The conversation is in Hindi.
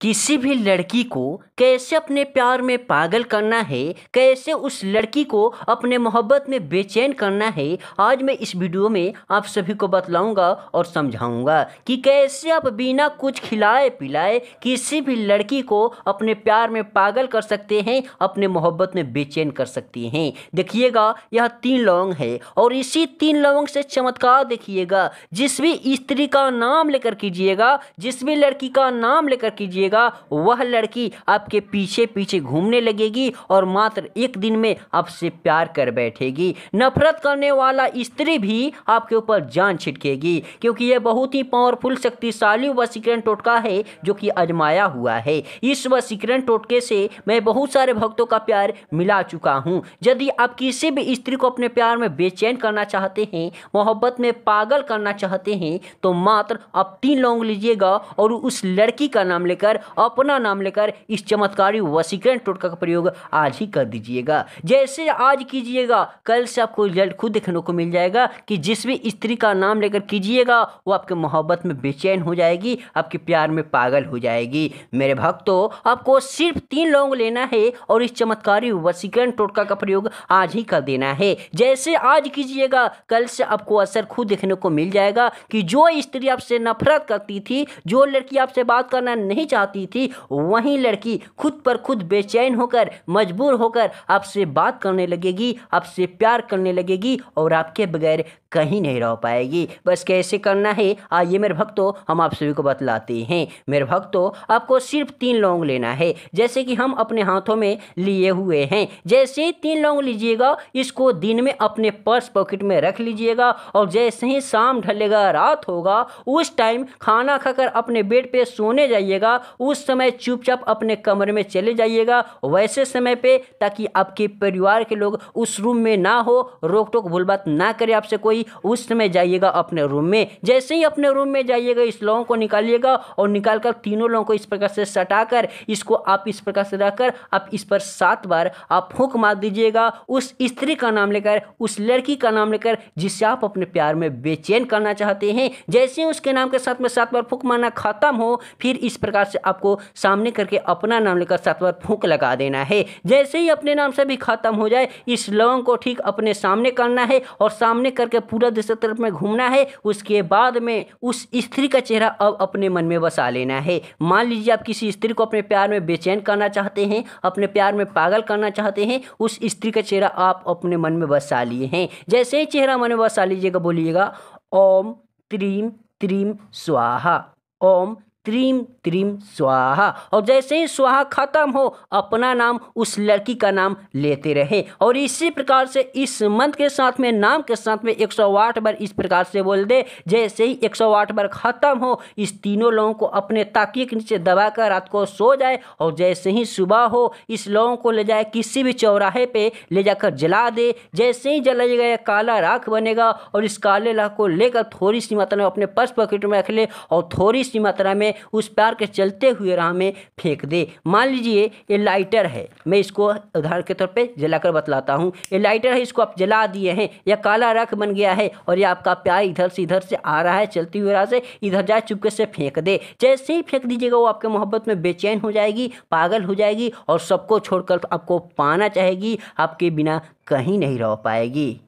किसी भी लड़की को कैसे अपने प्यार में पागल करना है कैसे उस लड़की को अपने मोहब्बत में बेचैन करना है आज मैं इस वीडियो में आप सभी को बतलाऊंगा और समझाऊंगा कि कैसे आप बिना कुछ खिलाए पिलाए किसी भी लड़की को अपने प्यार में पागल कर सकते हैं अपने मोहब्बत में बेचैन कर सकती हैं देखिएगा यह तीन लौंग है और इसी तीन लौंग से चमत्कार देखिएगा जिस भी स्त्री का नाम लेकर कीजिएगा जिस भी लड़की का नाम लेकर कीजिएगा देखिएगा वह लड़की आपके पीछे पीछे घूमने लगेगी और मात्र एक दिन में आपसे प्यार कर बैठेगी नफरत करने वाला स्त्री भी आपके ऊपर जान छिटकेगी क्योंकि यह बहुत ही पावरफुल शक्तिशाली वसीकरण टोटका है जो कि अजमाया हुआ है इस वसीकरण टोटके से मैं बहुत सारे भक्तों का प्यार मिला चुका हूँ यदि आप किसी भी स्त्री को अपने प्यार में बेचैन करना चाहते हैं मोहब्बत में पागल करना चाहते हैं तो मात्र आप तीन लौंग लीजिएगा और उस लड़की का नाम लेकर अपना नाम लेकर इस चमत्कारी वसीकरण टोटका का प्रयोग आज ही कर दीजिएगा जैसे आज कीजिएगा कल से आपको रिजल्ट खुद देखने को मिल जाएगा कि जिस भी स्त्री का नाम लेकर कीजिएगा वो आपके मोहब्बत में बेचैन हो जाएगी आपके प्यार में पागल हो जाएगी मेरे भक्तों आपको सिर्फ तीन लौंग लेना है और इस चमत्कारी वसीकरण टोटका का प्रयोग आज ही कर देना है जैसे आज कीजिएगा कल से आपको असर खुद देखने को मिल जाएगा कि जो स्त्री आपसे नफरत करती थी जो लड़की आपसे बात करना नहीं चाहती चाहती थी वही लड़की खुद पर खुद बेचैन होकर मजबूर होकर आपसे बात करने लगेगी आपसे प्यार करने लगेगी और आपके बगैर कहीं नहीं रह पाएगी बस कैसे करना है आइए मेरे भक्तों हम आप सभी को बतलाते हैं मेरे भक्तों आपको सिर्फ तीन लौंग लेना है जैसे कि हम अपने हाथों में लिए हुए हैं जैसे ही तीन लौंग लीजिएगा इसको दिन में अपने पर्स पॉकेट में रख लीजिएगा और जैसे ही शाम ढलेगा रात होगा उस टाइम खाना खाकर अपने बेड पे सोने जाइएगा उस समय चुपचाप अपने कमरे में चले जाइएगा वैसे समय पे ताकि आपके परिवार के लोग उस रूम में ना हो रोक टोक भूलबात ना करे आपसे कोई उस समय जाइएगा अपने रूम में जैसे ही अपने रूम में जाइएगा इस लोगों को निकालिएगा और निकाल कर तीनों लोगों को इस प्रकार से कर इसको आप इस प्रकार से रखकर आप इस पर सात बार आप फूक मार दीजिएगा उस स्त्री का नाम लेकर उस लड़की का नाम लेकर जिसे आप अपने प्यार में बेचैन करना चाहते हैं जैसे ही उसके नाम के साथ में सात बार फूक मारना खत्म हो फिर इस प्रकार से आपको सामने करके अपना नाम लेकर सात बार फूक लगा देना है जैसे ही अपने नाम से भी ख़त्म हो जाए इस लौंग को ठीक अपने सामने करना है और सामने करके पूरा दूसरे तरफ में घूमना है उसके बाद में उस स्त्री का चेहरा अब अपने मन में बसा लेना है मान लीजिए आप किसी स्त्री को अपने प्यार में बेचैन करना चाहते हैं अपने प्यार में पागल करना चाहते हैं उस स्त्री का चेहरा आप अपने मन में बसा लिए हैं जैसे ही चेहरा मन में बसा लीजिएगा बोलिएगा ओम त्रीम त्रीम स्वाहा ओम त्रीम त्रीम स्वाहा और जैसे ही स्वाहा खत्म हो अपना नाम उस लड़की का नाम लेते रहे और इसी प्रकार से इस मंत्र के साथ में नाम के साथ में 108 बार इस प्रकार से बोल दे जैसे ही 108 बार ख़त्म हो इस तीनों लोगों को अपने ताकिए के नीचे दबा कर रात को सो जाए और जैसे ही सुबह हो इस लोगों को ले जाए किसी भी चौराहे पे ले जाकर जला दे जैसे ही जला जाएगा काला राख बनेगा और इस काले राख को लेकर थोड़ी सी मात्रा में अपने पर्स पॉकेट में रख ले और थोड़ी सी मात्रा में उस प्यार के चलते हुए राह में फेंक दे मान लीजिए ये लाइटर है मैं इसको उदाहरण के तौर पे जलाकर बतलाता हूँ ये लाइटर है इसको आप जला दिए हैं या काला रख बन गया है और ये आपका प्यार इधर से इधर से आ रहा है चलती हुई राह से इधर जाए चुपके से फेंक दे जैसे ही फेंक दीजिएगा वो आपके मोहब्बत में बेचैन हो जाएगी पागल हो जाएगी और सबको छोड़कर आपको पाना चाहेगी आपके बिना कहीं नहीं रह पाएगी